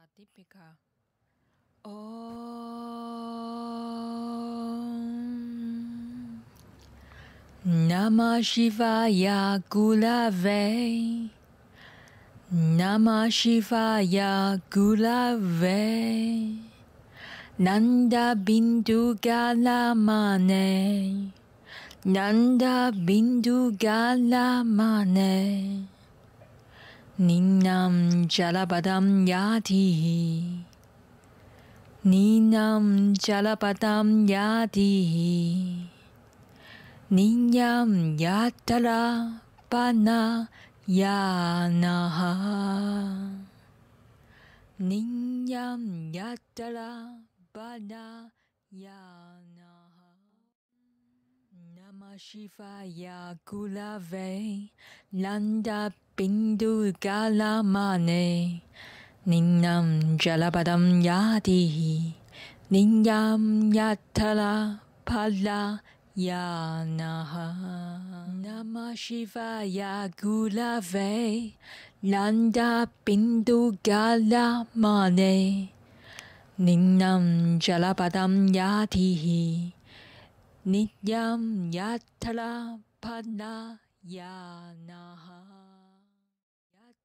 Raga Deepika. Om Namah Shivaya Gulave. Namah Shivaya Gulave. Nanda Bindu Galamane. Nanda Bindu Galamane. Ninam Jalabadam Yadihi. Ninam Jalapadam Yadihi. Ninyam Yatala Pana Yanaha. Ninyam Yatala Pana Yanaha. Namashiva Gulave Landa bindu galamane ningnam Jalabadam yadihi ninyam yatala pala Yanaha Namah Shivaya Gulave Landa Bindu Gala Mane Ningnam Jalabadam Yatihi Nityam Yatala Pala Yanaha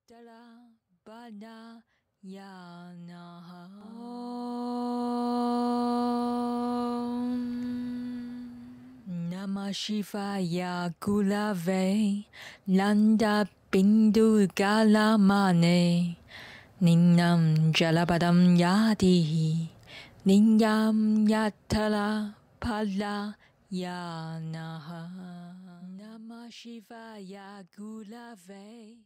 Namah Shivaya Gulave Nanda Bindu Galamane Ningnam Jalapadam Yadihi Ninyam Yatala Pala Yanaha Namah Shivaya Gulave